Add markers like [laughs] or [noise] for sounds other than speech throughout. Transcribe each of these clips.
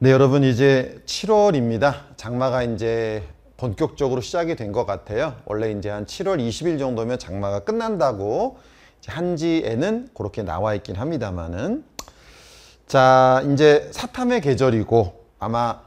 네, 여러분 이제 7월입니다. 장마가 이제 본격적으로 시작이 된 것 같아요. 원래 이제 한 7월 20일 정도면 장마가 끝난다고 한지에는 그렇게 나와 있긴 합니다만은 자, 이제 사탐의 계절이고 아마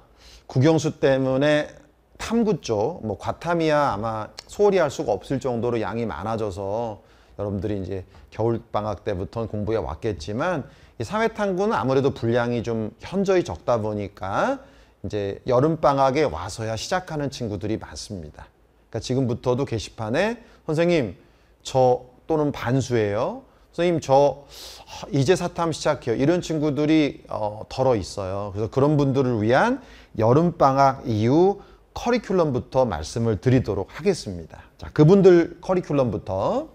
국영수 때문에 탐구 쪽, 뭐 과탐이야 아마 소홀히 할 수가 없을 정도로 양이 많아져서 여러분들이 이제 겨울 방학 때부터 공부해 왔겠지만 이 사회탐구는 아무래도 분량이 좀 현저히 적다 보니까 이제 여름방학에 와서야 시작하는 친구들이 많습니다. 그러니까 지금부터도 게시판에 선생님 저 또는 반수예요. 선생님 저 아, 이제 사탐 시작해요. 이런 친구들이 어, 덜어 있어요. 그래서 그런 분들을 위한 여름방학 이후 커리큘럼부터 말씀을 드리도록 하겠습니다. 자, 그분들 커리큘럼부터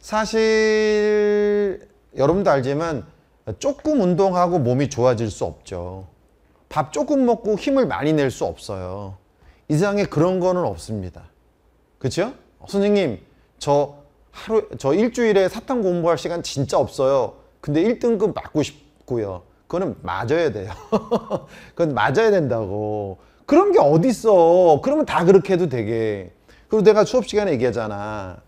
사실 여러분도 알지만 조금 운동하고 몸이 좋아질 수 없죠. 밥 조금 먹고 힘을 많이 낼 수 없어요. 이 세상에 그런 거는 없습니다. 그렇죠? 선생님, 저 하루 저 일주일에 사탕 공부할 시간 진짜 없어요. 근데 1등급 맞고 싶고요. 그거는 맞아야 돼요. [laughs] 그건 맞아야 된다고. 그런 게 어디 있어? 그러면 다 그렇게 해도 되게. 그리고 내가 수업 시간에 얘기하잖아.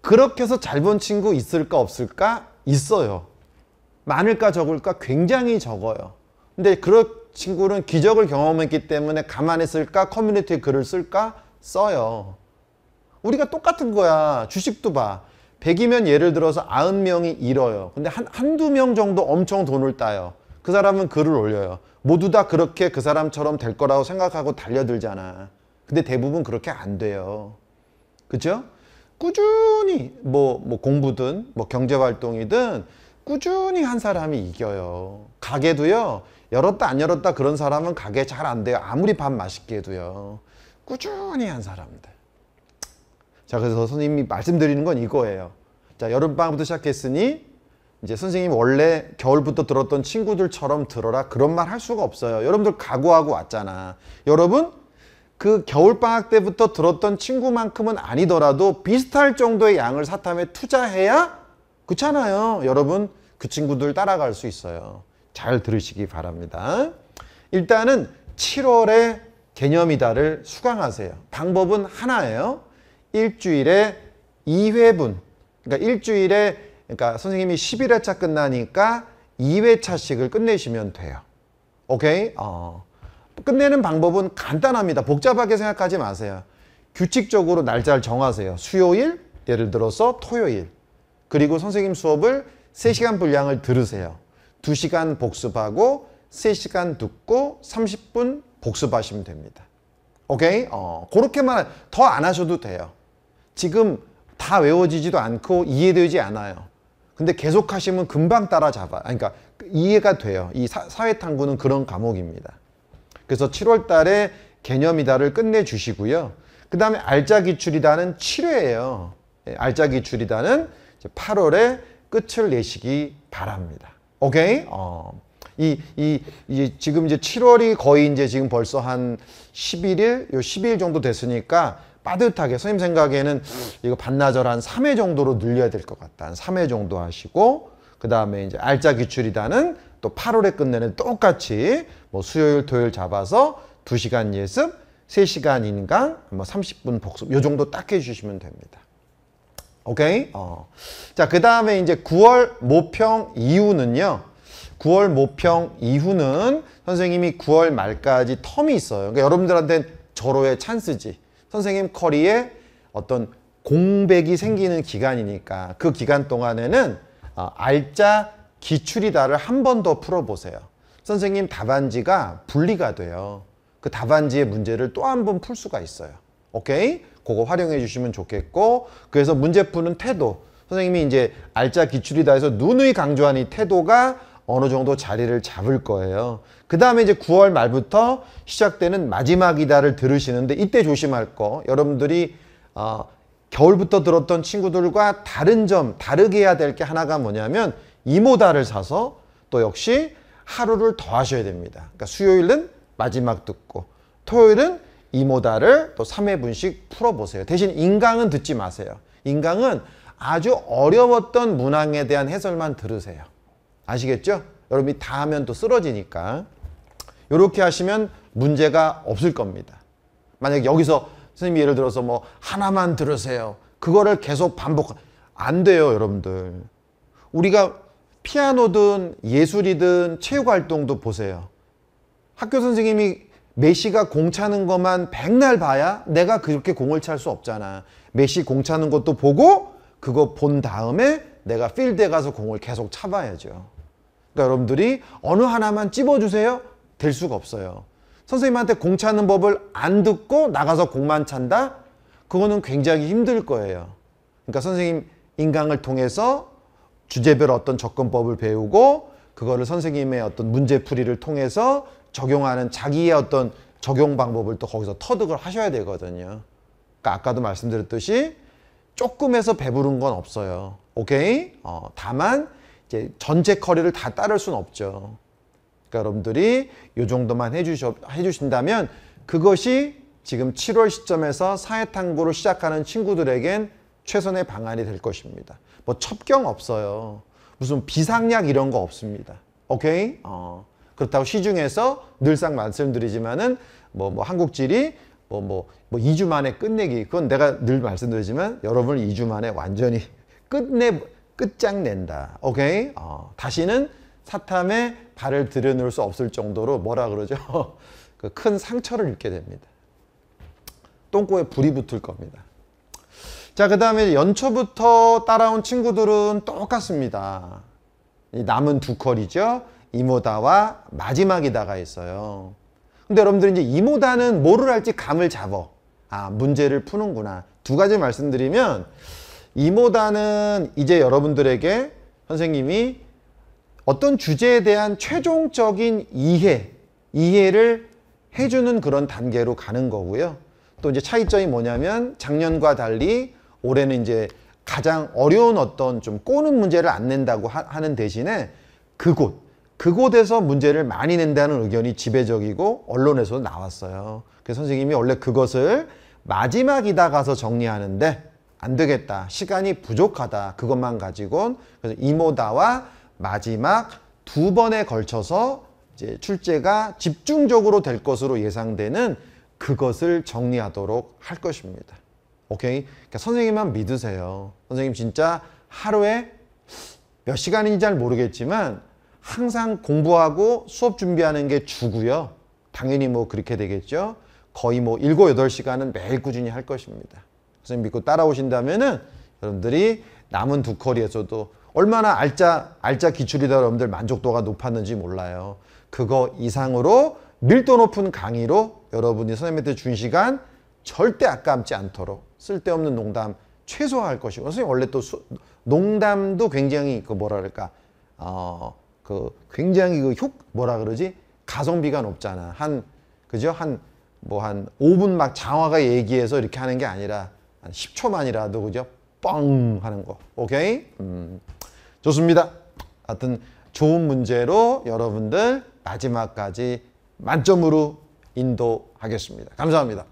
그렇게 해서 잘 본 친구 있을까 없을까? 있어요. 많을까 적을까 굉장히 적어요. 근데 그런 친구는 기적을 경험했기 때문에 가만히 있을까 커뮤니티에 글을 쓸까 써요. 우리가 똑같은 거야. 주식도 봐. 100이면 예를 들어서 90명이 잃어요. 근데 한, 한두 명 정도 엄청 돈을 따요. 그 사람은 글을 올려요. 모두 다 그렇게 그 사람처럼 될 거라고 생각하고 달려들잖아. 근데 대부분 그렇게 안 돼요. 그죠? 꾸준히 뭐, 뭐 공부든 뭐 경제활동이든 꾸준히 한 사람이 이겨요. 가게도요. 열었다 안 열었다 그런 사람은 가게 잘 안 돼요. 아무리 밥 맛있게 해도요. 꾸준히 한 사람들. 자 그래서 선생님이 말씀드리는 건 이거예요. 자 여름방학부터 시작했으니 이제 선생님 원래 겨울부터 들었던 친구들처럼 들어라 그런 말 할 수가 없어요. 여러분들 각오하고 왔잖아. 여러분 그 겨울방학 때부터 들었던 친구만큼은 아니더라도 비슷할 정도의 양을 사탐에 투자해야 그렇잖아요. 여러분 그 친구들 따라갈 수 있어요. 잘 들으시기 바랍니다. 일단은 7월에 개념이다를 수강하세요. 방법은 하나예요. 일주일에 2회분 그러니까 일주일에 그러니까 선생님이 11회차 끝나니까 2회차씩을 끝내시면 돼요. 오케이? 어. 끝내는 방법은 간단합니다. 복잡하게 생각하지 마세요. 규칙적으로 날짜를 정하세요. 수요일, 예를 들어서 토요일. 그리고 선생님 수업을 3시간 분량을 들으세요. 2시간 복습하고 3시간 듣고 30분 복습하시면 됩니다. 오케이? 어, 그렇게만 더 안 하셔도 돼요. 지금 다 외워지지도 않고 이해되지 않아요. 근데 계속 하시면 금방 따라잡아. 그러니까 이해가 돼요. 이 사회탐구는 그런 과목입니다. 그래서 7월 달에 개념이다를 끝내주시고요. 그 다음에 알짜기출이다는 7회예요. 예, 알짜기출이다는 8월에 끝을 내시기 바랍니다. 오케이? 어. 이, 이, 이, 지금 이제 7월이 거의 이제 지금 벌써 한 11일, 요 12일 정도 됐으니까 빠듯하게 선생님 생각에는 이거 반나절 한 3회 정도로 늘려야 될 것 같다. 한 3회 정도 하시고, 그 다음에 이제 알짜 기출이다는 또 8월에 끝내는 똑같이 뭐 수요일 토요일 잡아서 2시간 예습 3시간 인강 뭐 30분 복습 요 정도 딱 해주시면 됩니다 오케이 어. 자그 다음에 이제 9월 모평 이후는요 9월 모평 이후는 선생님이 9월 말까지 텀이 있어요. 그러니까 여러분들한테 절호의 찬스지. 선생님 커리에 어떤 공백이 생기는 기간이니까 그 기간 동안에는 어, 알짜 기출이다를 한 번 더 풀어보세요. 선생님 답안지가 분리가 돼요. 그 답안지의 문제를 또 한 번 풀 수가 있어요. 오케이? 그거 활용해 주시면 좋겠고 그래서 문제 푸는 태도 선생님이 이제 알짜 기출이다 에서 누누이 강조한 이 태도가 어느 정도 자리를 잡을 거예요. 그 다음에 이제 9월 말부터 시작되는 마지막이다를 들으시는데 이때 조심할 거 여러분들이 어, 겨울부터 들었던 친구들과 다른 점 다르게 해야 될 게 하나가 뭐냐면 이모다를 사서 또 역시 하루를 더 하셔야 됩니다. 그러니까 수요일은 마지막 듣고 토요일은 이모다를 또 3회분씩 풀어보세요. 대신 인강은 듣지 마세요. 인강은 아주 어려웠던 문항에 대한 해설만 들으세요. 아시겠죠? 여러분이 다 하면 또 쓰러지니까 이렇게 하시면 문제가 없을 겁니다. 만약 여기서 선생님 이 예를 들어서 뭐 하나만 들으세요. 그거를 계속 반복 안 돼요, 여러분들. 우리가 피아노든 예술이든 체육활동도 보세요. 학교 선생님이 메시가 공 차는 것만 백날 봐야 내가 그렇게 공을 찰 수 없잖아. 메시 공 차는 것도 보고 그거 본 다음에 내가 필드에 가서 공을 계속 차봐야죠. 그러니까 여러분들이 어느 하나만 찝어주세요. 될 수가 없어요. 선생님한테 공 차는 법을 안 듣고 나가서 공만 찬다? 그거는 굉장히 힘들 거예요. 그러니까 선생님 인강을 통해서 주제별 어떤 접근법을 배우고 그거를 선생님의 어떤 문제풀이를 통해서 적용하는 자기의 어떤 적용 방법을 또 거기서 터득을 하셔야 되거든요. 그러니까 아까도 말씀드렸듯이 조금에서 배부른 건 없어요. 오케이? 어, 다만 이제 전체 커리를 다 따를 수는 없죠. 그러니까 여러분들이 이 정도만 해주셔, 해주신다면 그것이 지금 7월 시점에서 사회탐구를 시작하는 친구들에겐 최선의 방안이 될 것입니다. 뭐 첩경 없어요. 무슨 비상약 이런 거 없습니다. 오케이? 어. 그렇다고 시중에서 늘상 말씀드리지만은 뭐, 뭐 한국질이 뭐, 뭐, 뭐 2주 만에 끝내기. 그건 내가 늘 말씀드리지만 여러분을 2주 만에 완전히 끝내, 끝장낸다. 오케이? 어. 다시는 사탐에 발을 들여놓을 수 없을 정도로 뭐라 그러죠? [laughs] 그 큰 상처를 입게 됩니다. 똥꼬에 불이 붙을 겁니다. 자, 그 다음에 연초부터 따라온 친구들은 똑같습니다. 남은 두 컬이죠. 이모다와 마지막이다가 있어요. 근데 여러분들 이제 이모다는 뭐를 할지 감을 잡어. 아, 문제를 푸는구나. 두 가지 말씀드리면 이모다는 이제 여러분들에게 선생님이 어떤 주제에 대한 최종적인 이해, 이해를 해주는 그런 단계로 가는 거고요. 또 이제 차이점이 뭐냐면 작년과 달리 올해는 이제 가장 어려운 어떤 좀 꼬는 문제를 안 낸다고 하, 는 대신에 그곳, 그곳에서 문제를 많이 낸다는 의견이 지배적이고 언론에서 나왔어요. 그래서 선생님이 원래 그것을 마지막이다 가서 정리하는데 안 되겠다. 시간이 부족하다. 그것만 가지고는 그래서 이모다와 마지막 두 번에 걸쳐서 이제 출제가 집중적으로 될 것으로 예상되는 그것을 정리하도록 할 것입니다. 오케이? 그러니까 선생님만 믿으세요. 선생님 진짜 하루에 몇 시간인지 잘 모르겠지만 항상 공부하고 수업 준비하는 게 주고요. 당연히 뭐 그렇게 되겠죠. 거의 뭐 7, 8시간은 매일 꾸준히 할 것입니다. 선생님 믿고 따라오신다면은 여러분들이 남은 두 커리에서도 얼마나 알짜, 알짜 기출이다 여러분들 만족도가 높았는지 몰라요. 그거 이상으로 밀도 높은 강의로 여러분이 선생님한테 준 시간 절대 아깝지 않도록 쓸데없는 농담 최소화할 것이고 선생님 원래 또 수, 농담도 굉장히 그 뭐라 그럴까 어그 굉장히 그효 뭐라 그러지 가성비가 높잖아 한 그죠 한 뭐 한 5분막 장화가 얘기해서 이렇게 하는 게 아니라 한 10초만이라도 그죠? 뻥 하는 거. 오케이? 음, 좋습니다. 하여튼 좋은 문제로 여러분들 마지막까지 만점으로 인도하겠습니다. 감사합니다.